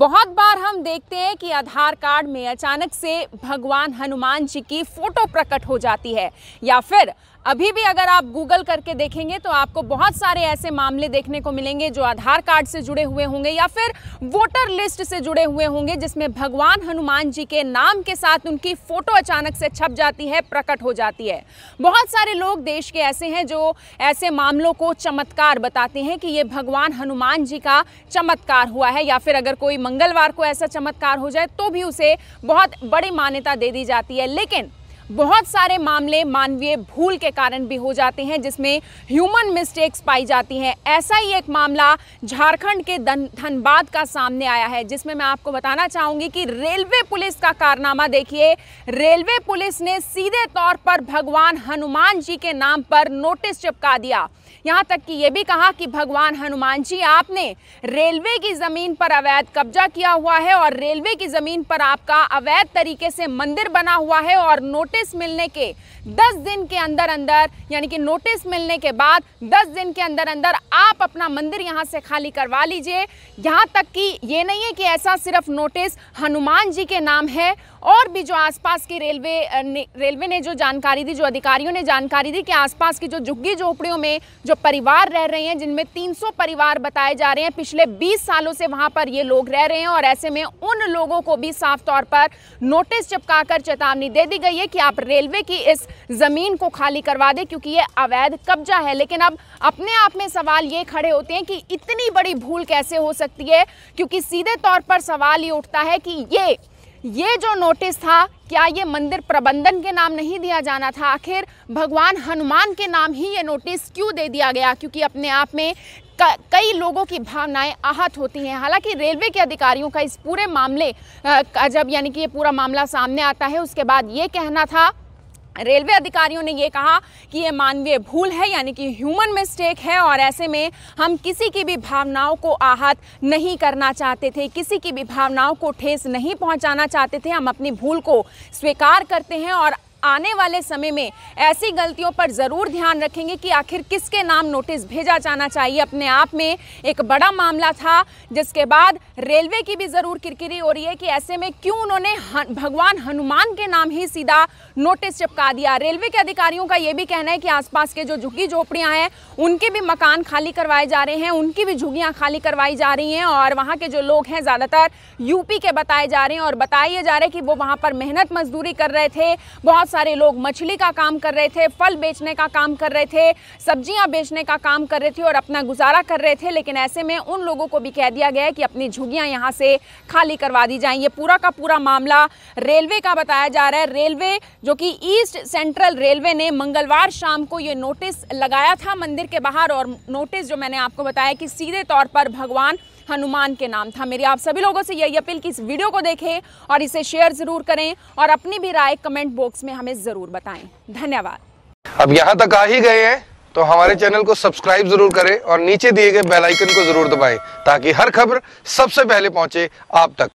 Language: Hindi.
बहुत बार हम देखते हैं कि आधार कार्ड में अचानक से भगवान हनुमान जी की फोटो प्रकट हो जाती है या फिर अभी भी अगर आप गूगल करके देखेंगे तो आपको बहुत सारे ऐसे मामले देखने को मिलेंगे जो आधार कार्ड से जुड़े हुए होंगे या फिर वोटर लिस्ट से जुड़े हुए होंगे जिसमें भगवान हनुमान जी के नाम के साथ उनकी फ़ोटो अचानक से छप जाती है प्रकट हो जाती है बहुत सारे लोग देश के ऐसे हैं जो ऐसे मामलों को चमत्कार बताते हैं कि ये भगवान हनुमान जी का चमत्कार हुआ है या फिर अगर कोई मंगलवार को ऐसा चमत्कार हो जाए तो भी उसे बहुत बड़ी मान्यता दे दी जाती है लेकिन बहुत सारे मामले मानवीय भूल के कारण भी हो जाते हैं जिसमें ह्यूमन मिस्टेक्स पाई जाती हैं ऐसा ही एक मामला झारखंड के धनबाद का सामने आया है जिसमें मैं आपको बताना चाहूंगी कि रेलवे पुलिस का कारनामा देखिए रेलवे पुलिस ने सीधे तौर पर भगवान हनुमान जी के नाम पर नोटिस चिपका दिया यहाँ तक कि ये भी कहा कि भगवान हनुमान जी आपने रेलवे की ज़मीन पर अवैध कब्जा किया हुआ है और रेलवे की ज़मीन पर आपका अवैध तरीके से मंदिर बना हुआ है और नोटिस नोटिस मिलने के 10 दिन के अंदर अंदर यानी कि नोटिस मिलने के बाद 10 दिन के अंदर अंदर आप अपना मंदिर यहाँ से खाली करवा लीजिए यहाँ तक कि ये नहीं है कि ऐसा सिर्फ नोटिस हनुमान जी के नाम है और भी जो आसपास की रेलवे ने, रेलवे ने जो जानकारी दी जो अधिकारियों ने जानकारी दी कि आसपास की जो झुग्गी झोपड़ियों में जो परिवार रह रहे हैं जिनमें 300 परिवार बताए जा रहे हैं पिछले 20 सालों से वहां पर ये लोग रह रहे हैं और ऐसे में उन लोगों को भी साफ तौर पर नोटिस चिपकाकर चेतावनी दे दी गई है कि आप रेलवे की इस ज़मीन को खाली करवा दें क्योंकि ये अवैध कब्जा है लेकिन अब अपने आप में सवाल ये खड़े होते हैं कि इतनी बड़ी भूल कैसे हो सकती है क्योंकि सीधे तौर पर सवाल ये उठता है कि ये ये जो नोटिस था क्या ये मंदिर प्रबंधन के नाम नहीं दिया जाना था आखिर भगवान हनुमान के नाम ही ये नोटिस क्यों दे दिया गया क्योंकि अपने आप में कई लोगों की भावनाएं आहत होती हैं हालांकि रेलवे के अधिकारियों का इस पूरे मामले का जब यानी कि ये पूरा मामला सामने आता है उसके बाद ये कहना था रेलवे अधिकारियों ने ये कहा कि ये मानवीय भूल है यानी कि ह्यूमन मिस्टेक है और ऐसे में हम किसी की भी भावनाओं को आहत नहीं करना चाहते थे किसी की भी भावनाओं को ठेस नहीं पहुंचाना चाहते थे हम अपनी भूल को स्वीकार करते हैं और आने वाले समय में ऐसी गलतियों पर ज़रूर ध्यान रखेंगे कि आखिर किसके नाम नोटिस भेजा जाना चाहिए अपने आप में एक बड़ा मामला था जिसके बाद रेलवे की भी ज़रूर किरकिरी हो रही है कि ऐसे में क्यों उन्होंने भगवान हनुमान के नाम ही सीधा नोटिस चिपका दिया रेलवे के अधिकारियों का ये भी कहना है कि आसपास के जो झुग्गी झोपड़ियाँ हैं उनके भी मकान खाली करवाए जा रहे हैं उनकी भी झुग्गियाँ खाली करवाई जा रही हैं और वहाँ के जो लोग हैं ज़्यादातर यूपी के बताए जा रहे हैं और बताए जा रहे हैं कि वो वहाँ पर मेहनत मजदूरी कर रहे थे बहुत सारे लोग मछली का काम कर रहे थे फल बेचने का काम कर रहे थे सब्जियां बेचने का काम कर रहे थे और अपना गुजारा कर रहे थे लेकिन ऐसे में उन लोगों को भी कह दिया गया है कि अपनी झुग्गियाँ यहां से खाली करवा दी जाएं ये पूरा का पूरा मामला रेलवे का बताया जा रहा है रेलवे जो कि ईस्ट सेंट्रल रेलवे ने मंगलवार शाम को ये नोटिस लगाया था मंदिर के बाहर और नोटिस जो मैंने आपको बताया कि सीधे तौर पर भगवान हनुमान के नाम था मेरी आप सभी लोगों से यही अपील कि इस वीडियो को देखें और इसे शेयर ज़रूर करें और अपनी भी राय कमेंट बॉक्स में हमें ज़रूर बताएं धन्यवाद अब यहाँ तक आ ही गए हैं तो हमारे चैनल को सब्सक्राइब जरूर करें और नीचे दिए गए बेलाइकन को जरूर दबाए ताकि हर खबर सबसे पहले पहुंचे आप तक